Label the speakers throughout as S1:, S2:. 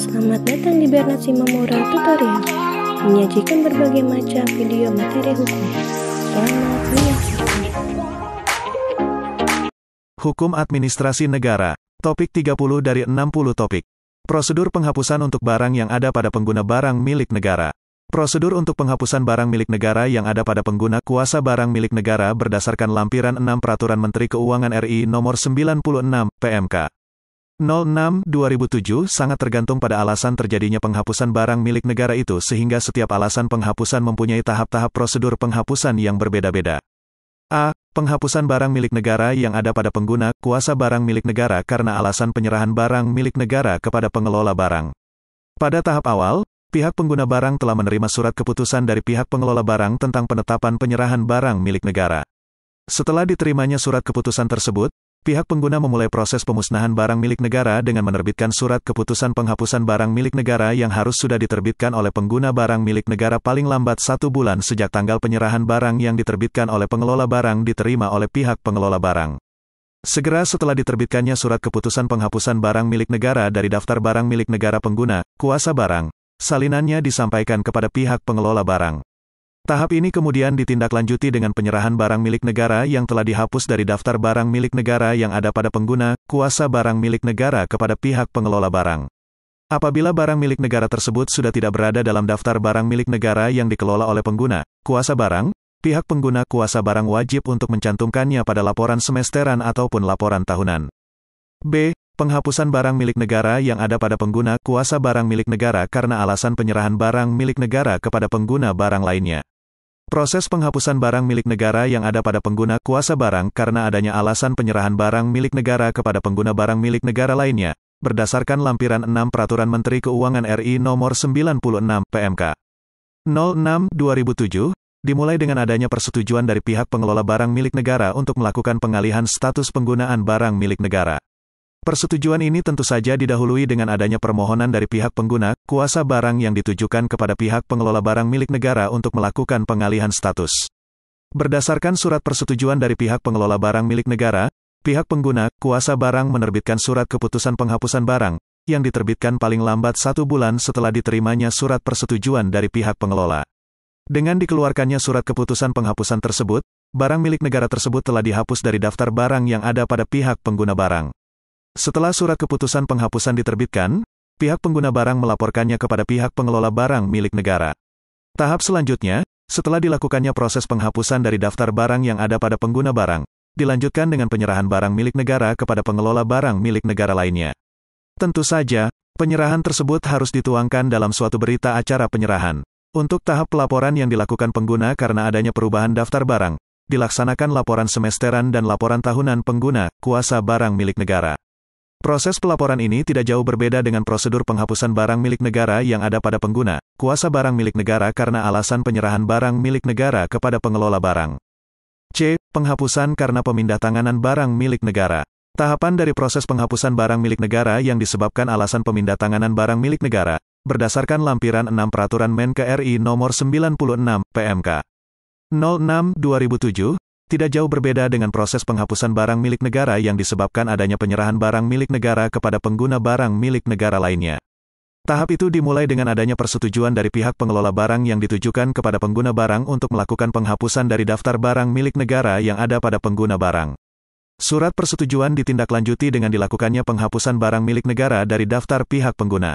S1: selamat datang di Bernard Simamura Tutorial Menyajikan berbagai macam video materi hukum Selamat menyaksikan Hukum Administrasi Negara Topik 30 dari 60 topik Prosedur penghapusan untuk barang yang ada pada pengguna barang milik negara Prosedur untuk penghapusan barang milik negara yang ada pada pengguna kuasa barang milik negara berdasarkan lampiran 6 Peraturan Menteri Keuangan RI Nomor 96 PMK. 06-2007 sangat tergantung pada alasan terjadinya penghapusan barang milik negara itu sehingga setiap alasan penghapusan mempunyai tahap-tahap prosedur penghapusan yang berbeda-beda. A. Penghapusan barang milik negara yang ada pada pengguna, kuasa barang milik negara karena alasan penyerahan barang milik negara kepada pengelola barang. Pada tahap awal, pihak pengguna barang telah menerima surat keputusan dari pihak pengelola barang tentang penetapan penyerahan barang milik negara. Setelah diterimanya surat keputusan tersebut, Pihak pengguna memulai proses pemusnahan barang milik negara dengan menerbitkan surat keputusan penghapusan barang milik negara yang harus sudah diterbitkan oleh pengguna barang milik negara paling lambat satu bulan sejak tanggal penyerahan barang yang diterbitkan oleh pengelola barang diterima oleh pihak pengelola barang. Segera setelah diterbitkannya surat keputusan penghapusan barang milik negara dari daftar barang milik negara pengguna, kuasa barang, salinannya disampaikan kepada pihak pengelola barang. Tahap ini kemudian ditindaklanjuti dengan penyerahan barang milik negara yang telah dihapus dari daftar barang milik negara yang ada pada pengguna, kuasa barang milik negara kepada pihak pengelola barang. Apabila barang milik negara tersebut sudah tidak berada dalam daftar barang milik negara yang dikelola oleh pengguna, kuasa barang, pihak pengguna kuasa barang wajib untuk mencantumkannya pada laporan semesteran ataupun laporan tahunan. B. Penghapusan barang milik negara yang ada pada pengguna kuasa barang milik negara karena alasan penyerahan barang milik negara kepada pengguna barang lainnya. Proses penghapusan barang milik negara yang ada pada pengguna kuasa barang karena adanya alasan penyerahan barang milik negara kepada pengguna barang milik negara lainnya, berdasarkan lampiran 6 Peraturan Menteri Keuangan RI Nomor 96 PMK 06 2007, dimulai dengan adanya persetujuan dari pihak pengelola barang milik negara untuk melakukan pengalihan status penggunaan barang milik negara. Persetujuan ini tentu saja didahului dengan adanya permohonan dari pihak pengguna, kuasa barang yang ditujukan kepada pihak pengelola barang milik negara untuk melakukan pengalihan status. Berdasarkan surat persetujuan dari pihak pengelola barang milik negara, pihak pengguna, kuasa barang menerbitkan surat keputusan penghapusan barang, yang diterbitkan paling lambat satu bulan setelah diterimanya surat persetujuan dari pihak pengelola. Dengan dikeluarkannya surat keputusan penghapusan tersebut, barang milik negara tersebut telah dihapus dari daftar barang yang ada pada pihak pengguna barang. Setelah surat keputusan penghapusan diterbitkan, pihak pengguna barang melaporkannya kepada pihak pengelola barang milik negara. Tahap selanjutnya, setelah dilakukannya proses penghapusan dari daftar barang yang ada pada pengguna barang, dilanjutkan dengan penyerahan barang milik negara kepada pengelola barang milik negara lainnya. Tentu saja, penyerahan tersebut harus dituangkan dalam suatu berita acara penyerahan. Untuk tahap pelaporan yang dilakukan pengguna karena adanya perubahan daftar barang, dilaksanakan laporan semesteran dan laporan tahunan pengguna, kuasa barang milik negara. Proses pelaporan ini tidak jauh berbeda dengan prosedur penghapusan barang milik negara yang ada pada pengguna, kuasa barang milik negara karena alasan penyerahan barang milik negara kepada pengelola barang. C. Penghapusan karena pemindah tanganan barang milik negara. Tahapan dari proses penghapusan barang milik negara yang disebabkan alasan pemindah tanganan barang milik negara, berdasarkan lampiran 6 Peraturan Menke RI Nomor 96 PMK 06 2007 tidak jauh berbeda dengan proses penghapusan barang milik negara yang disebabkan adanya penyerahan barang milik negara kepada pengguna barang milik negara lainnya. Tahap itu dimulai dengan adanya persetujuan dari pihak pengelola barang yang ditujukan kepada pengguna barang untuk melakukan penghapusan dari daftar barang milik negara yang ada pada pengguna barang. Surat persetujuan ditindaklanjuti dengan dilakukannya penghapusan barang milik negara dari daftar pihak pengguna.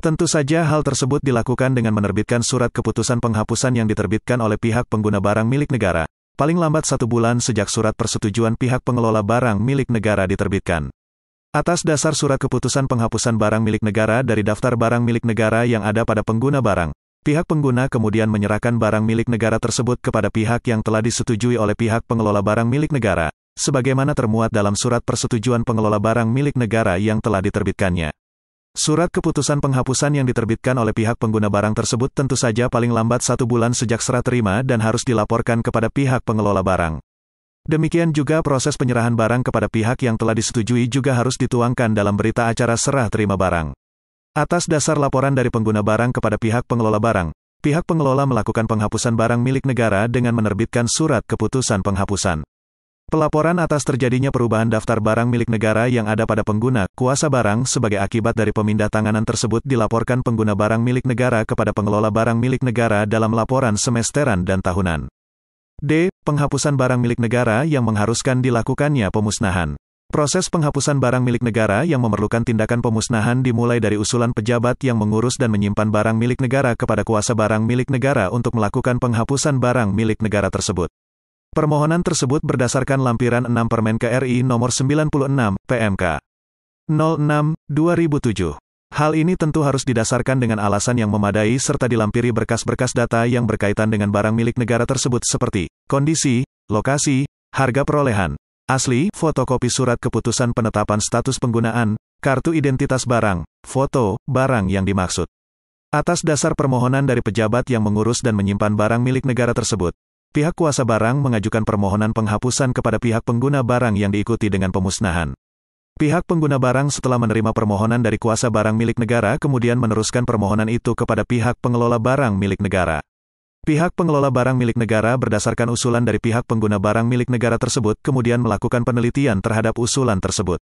S1: Tentu saja hal tersebut dilakukan dengan menerbitkan surat keputusan penghapusan yang diterbitkan oleh pihak pengguna barang milik negara, paling lambat satu bulan sejak surat persetujuan pihak pengelola barang milik negara diterbitkan. Atas dasar surat keputusan penghapusan barang milik negara dari daftar barang milik negara yang ada pada pengguna barang, pihak pengguna kemudian menyerahkan barang milik negara tersebut kepada pihak yang telah disetujui oleh pihak pengelola barang milik negara, sebagaimana termuat dalam surat persetujuan pengelola barang milik negara yang telah diterbitkannya. Surat keputusan penghapusan yang diterbitkan oleh pihak pengguna barang tersebut tentu saja paling lambat satu bulan sejak serah terima dan harus dilaporkan kepada pihak pengelola barang. Demikian juga proses penyerahan barang kepada pihak yang telah disetujui juga harus dituangkan dalam berita acara serah terima barang. Atas dasar laporan dari pengguna barang kepada pihak pengelola barang, pihak pengelola melakukan penghapusan barang milik negara dengan menerbitkan surat keputusan penghapusan. Pelaporan atas terjadinya perubahan daftar barang milik negara yang ada pada pengguna kuasa barang sebagai akibat dari pemindah tanganan tersebut dilaporkan pengguna barang milik negara kepada pengelola barang milik negara dalam laporan semesteran dan tahunan. D. Penghapusan barang milik negara yang mengharuskan dilakukannya pemusnahan. Proses penghapusan barang milik negara yang memerlukan tindakan pemusnahan dimulai dari usulan pejabat yang mengurus dan menyimpan barang milik negara kepada kuasa barang milik negara untuk melakukan penghapusan barang milik negara tersebut. Permohonan tersebut berdasarkan lampiran 6 Permen KRI nomor 96, PMK 06, 2007. Hal ini tentu harus didasarkan dengan alasan yang memadai serta dilampiri berkas-berkas data yang berkaitan dengan barang milik negara tersebut seperti kondisi, lokasi, harga perolehan, asli, fotokopi surat keputusan penetapan status penggunaan, kartu identitas barang, foto, barang yang dimaksud. Atas dasar permohonan dari pejabat yang mengurus dan menyimpan barang milik negara tersebut, pihak kuasa barang mengajukan permohonan penghapusan kepada pihak pengguna barang yang diikuti dengan pemusnahan. Pihak pengguna barang setelah menerima permohonan dari kuasa barang milik negara kemudian meneruskan permohonan itu kepada pihak pengelola barang milik negara. Pihak pengelola barang milik negara berdasarkan usulan dari pihak pengguna barang milik negara tersebut kemudian melakukan penelitian terhadap usulan tersebut.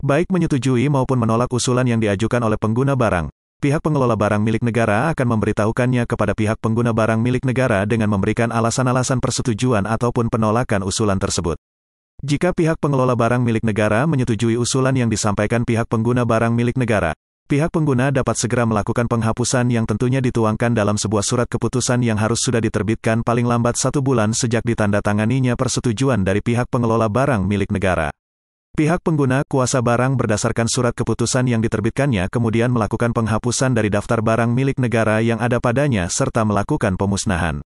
S1: Baik menyetujui maupun menolak usulan yang diajukan oleh pengguna barang, pihak pengelola barang milik negara akan memberitahukannya kepada pihak pengguna barang milik negara dengan memberikan alasan-alasan persetujuan ataupun penolakan usulan tersebut. Jika pihak pengelola barang milik negara menyetujui usulan yang disampaikan pihak pengguna barang milik negara, pihak pengguna dapat segera melakukan penghapusan yang tentunya dituangkan dalam sebuah surat keputusan yang harus sudah diterbitkan paling lambat satu bulan sejak ditandatanganinya persetujuan dari pihak pengelola barang milik negara. Pihak pengguna kuasa barang berdasarkan surat keputusan yang diterbitkannya kemudian melakukan penghapusan dari daftar barang milik negara yang ada padanya serta melakukan pemusnahan.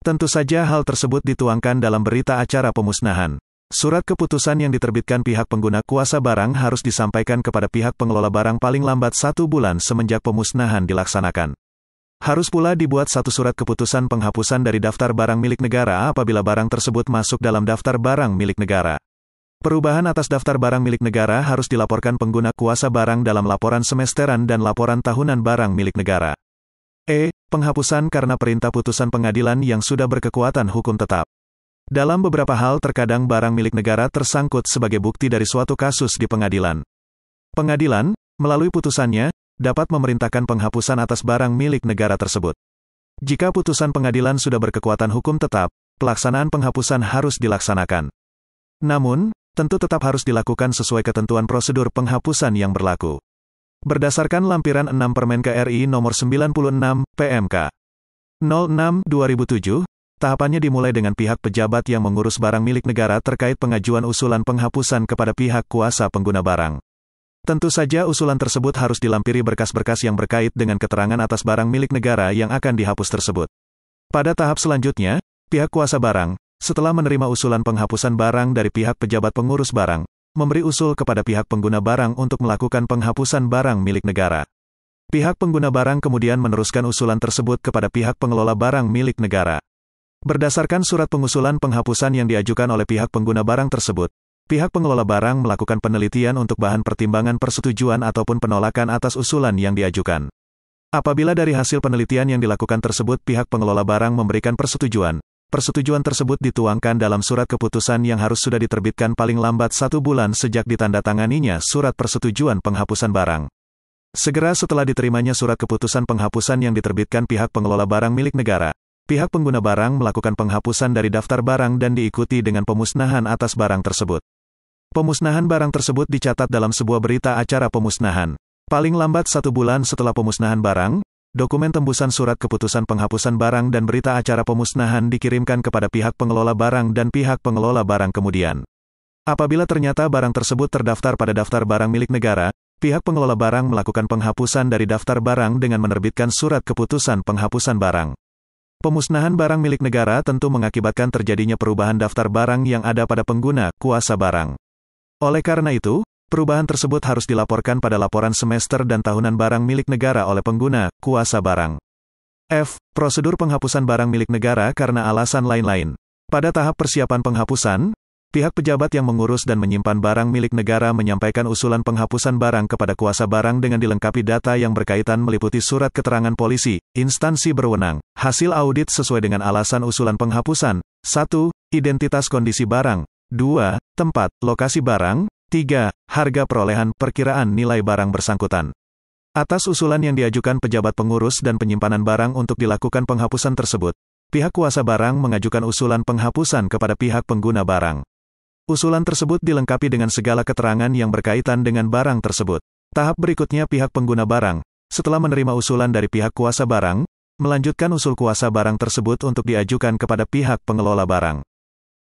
S1: Tentu saja hal tersebut dituangkan dalam berita acara pemusnahan. Surat keputusan yang diterbitkan pihak pengguna kuasa barang harus disampaikan kepada pihak pengelola barang paling lambat satu bulan semenjak pemusnahan dilaksanakan. Harus pula dibuat satu surat keputusan penghapusan dari daftar barang milik negara apabila barang tersebut masuk dalam daftar barang milik negara. Perubahan atas daftar barang milik negara harus dilaporkan pengguna kuasa barang dalam laporan semesteran dan laporan tahunan barang milik negara. E. Penghapusan karena perintah putusan pengadilan yang sudah berkekuatan hukum tetap. Dalam beberapa hal terkadang barang milik negara tersangkut sebagai bukti dari suatu kasus di pengadilan. Pengadilan, melalui putusannya, dapat memerintahkan penghapusan atas barang milik negara tersebut. Jika putusan pengadilan sudah berkekuatan hukum tetap, pelaksanaan penghapusan harus dilaksanakan. Namun, tentu tetap harus dilakukan sesuai ketentuan prosedur penghapusan yang berlaku. Berdasarkan lampiran 6 Permen KRI nomor 96 PMK 06 2007, tahapannya dimulai dengan pihak pejabat yang mengurus barang milik negara terkait pengajuan usulan penghapusan kepada pihak kuasa pengguna barang. Tentu saja usulan tersebut harus dilampiri berkas-berkas yang berkait dengan keterangan atas barang milik negara yang akan dihapus tersebut. Pada tahap selanjutnya, pihak kuasa barang, setelah menerima usulan penghapusan barang dari pihak pejabat pengurus barang, memberi usul kepada pihak pengguna barang untuk melakukan penghapusan barang milik negara. Pihak pengguna barang kemudian meneruskan usulan tersebut kepada pihak pengelola barang milik negara. Berdasarkan surat pengusulan penghapusan yang diajukan oleh pihak pengguna barang tersebut, pihak pengelola barang melakukan penelitian untuk bahan pertimbangan persetujuan ataupun penolakan atas usulan yang diajukan. Apabila dari hasil penelitian yang dilakukan tersebut pihak pengelola barang memberikan persetujuan, Persetujuan tersebut dituangkan dalam surat keputusan yang harus sudah diterbitkan paling lambat satu bulan sejak ditandatanganinya surat persetujuan penghapusan barang. Segera setelah diterimanya surat keputusan penghapusan yang diterbitkan pihak pengelola barang milik negara, pihak pengguna barang melakukan penghapusan dari daftar barang dan diikuti dengan pemusnahan atas barang tersebut. Pemusnahan barang tersebut dicatat dalam sebuah berita acara pemusnahan. Paling lambat satu bulan setelah pemusnahan barang, Dokumen tembusan surat keputusan penghapusan barang dan berita acara pemusnahan dikirimkan kepada pihak pengelola barang dan pihak pengelola barang kemudian. Apabila ternyata barang tersebut terdaftar pada daftar barang milik negara, pihak pengelola barang melakukan penghapusan dari daftar barang dengan menerbitkan surat keputusan penghapusan barang. Pemusnahan barang milik negara tentu mengakibatkan terjadinya perubahan daftar barang yang ada pada pengguna kuasa barang. Oleh karena itu, Perubahan tersebut harus dilaporkan pada laporan semester dan tahunan barang milik negara oleh pengguna, kuasa barang. F. Prosedur penghapusan barang milik negara karena alasan lain-lain. Pada tahap persiapan penghapusan, pihak pejabat yang mengurus dan menyimpan barang milik negara menyampaikan usulan penghapusan barang kepada kuasa barang dengan dilengkapi data yang berkaitan meliputi surat keterangan polisi, instansi berwenang, hasil audit sesuai dengan alasan usulan penghapusan, 1. Identitas kondisi barang, 2. Tempat, lokasi barang, 3. Harga perolehan perkiraan nilai barang bersangkutan. Atas usulan yang diajukan pejabat pengurus dan penyimpanan barang untuk dilakukan penghapusan tersebut, pihak kuasa barang mengajukan usulan penghapusan kepada pihak pengguna barang. Usulan tersebut dilengkapi dengan segala keterangan yang berkaitan dengan barang tersebut. Tahap berikutnya pihak pengguna barang, setelah menerima usulan dari pihak kuasa barang, melanjutkan usul kuasa barang tersebut untuk diajukan kepada pihak pengelola barang.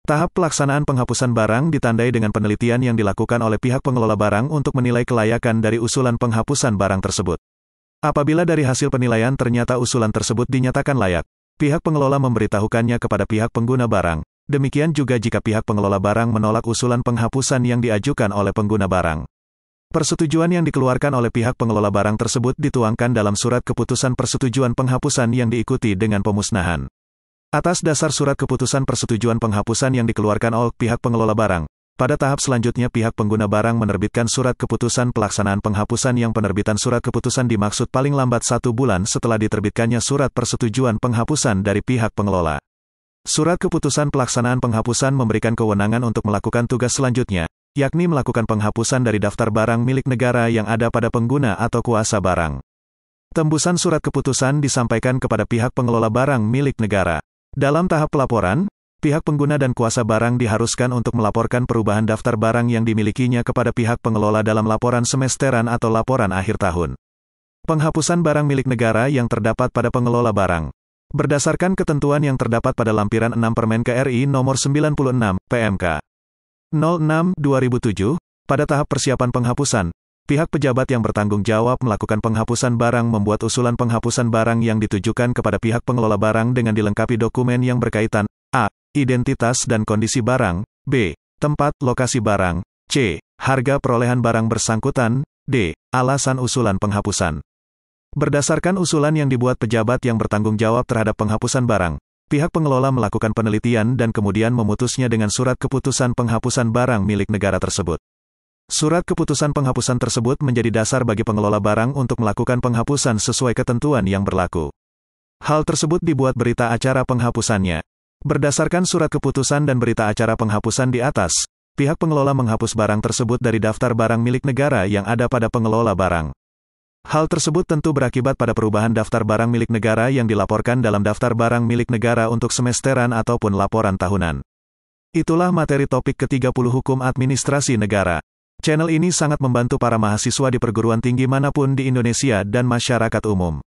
S1: Tahap pelaksanaan penghapusan barang ditandai dengan penelitian yang dilakukan oleh pihak pengelola barang untuk menilai kelayakan dari usulan penghapusan barang tersebut. Apabila dari hasil penilaian ternyata usulan tersebut dinyatakan layak, pihak pengelola memberitahukannya kepada pihak pengguna barang. Demikian juga jika pihak pengelola barang menolak usulan penghapusan yang diajukan oleh pengguna barang. Persetujuan yang dikeluarkan oleh pihak pengelola barang tersebut dituangkan dalam surat keputusan persetujuan penghapusan yang diikuti dengan pemusnahan. Atas dasar surat keputusan persetujuan penghapusan yang dikeluarkan oleh pihak pengelola barang, pada tahap selanjutnya pihak pengguna barang menerbitkan surat keputusan pelaksanaan penghapusan yang penerbitan surat keputusan dimaksud paling lambat satu bulan setelah diterbitkannya surat persetujuan penghapusan dari pihak pengelola. Surat keputusan pelaksanaan penghapusan memberikan kewenangan untuk melakukan tugas selanjutnya, yakni melakukan penghapusan dari daftar barang milik negara yang ada pada pengguna atau kuasa barang. Tembusan surat keputusan disampaikan kepada pihak pengelola barang milik negara. Dalam tahap pelaporan, pihak pengguna dan kuasa barang diharuskan untuk melaporkan perubahan daftar barang yang dimilikinya kepada pihak pengelola dalam laporan semesteran atau laporan akhir tahun. Penghapusan barang milik negara yang terdapat pada pengelola barang. Berdasarkan ketentuan yang terdapat pada lampiran 6 Permen KRI nomor 96, PMK 06, 2007, pada tahap persiapan penghapusan, pihak pejabat yang bertanggung jawab melakukan penghapusan barang membuat usulan penghapusan barang yang ditujukan kepada pihak pengelola barang dengan dilengkapi dokumen yang berkaitan a. identitas dan kondisi barang, b. tempat, lokasi barang, c. harga perolehan barang bersangkutan, d. alasan usulan penghapusan. Berdasarkan usulan yang dibuat pejabat yang bertanggung jawab terhadap penghapusan barang, pihak pengelola melakukan penelitian dan kemudian memutusnya dengan surat keputusan penghapusan barang milik negara tersebut. Surat keputusan penghapusan tersebut menjadi dasar bagi pengelola barang untuk melakukan penghapusan sesuai ketentuan yang berlaku. Hal tersebut dibuat berita acara penghapusannya. Berdasarkan surat keputusan dan berita acara penghapusan di atas, pihak pengelola menghapus barang tersebut dari daftar barang milik negara yang ada pada pengelola barang. Hal tersebut tentu berakibat pada perubahan daftar barang milik negara yang dilaporkan dalam daftar barang milik negara untuk semesteran ataupun laporan tahunan. Itulah materi topik ke-30 Hukum Administrasi Negara. Channel ini sangat membantu para mahasiswa di perguruan tinggi manapun di Indonesia dan masyarakat umum.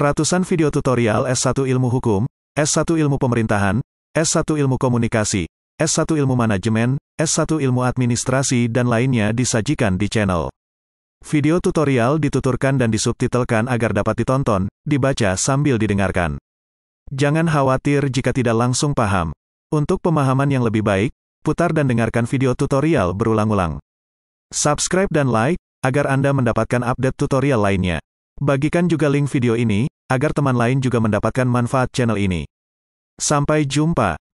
S1: Ratusan video tutorial S1 Ilmu Hukum, S1 Ilmu Pemerintahan, S1 Ilmu Komunikasi, S1 Ilmu Manajemen, S1 Ilmu Administrasi dan lainnya disajikan di channel. Video tutorial dituturkan dan disubtitelkan agar dapat ditonton, dibaca sambil didengarkan. Jangan khawatir jika tidak langsung paham. Untuk pemahaman yang lebih baik, putar dan dengarkan video tutorial berulang-ulang. Subscribe dan like, agar Anda mendapatkan update tutorial lainnya. Bagikan juga link video ini, agar teman lain juga mendapatkan manfaat channel ini. Sampai jumpa.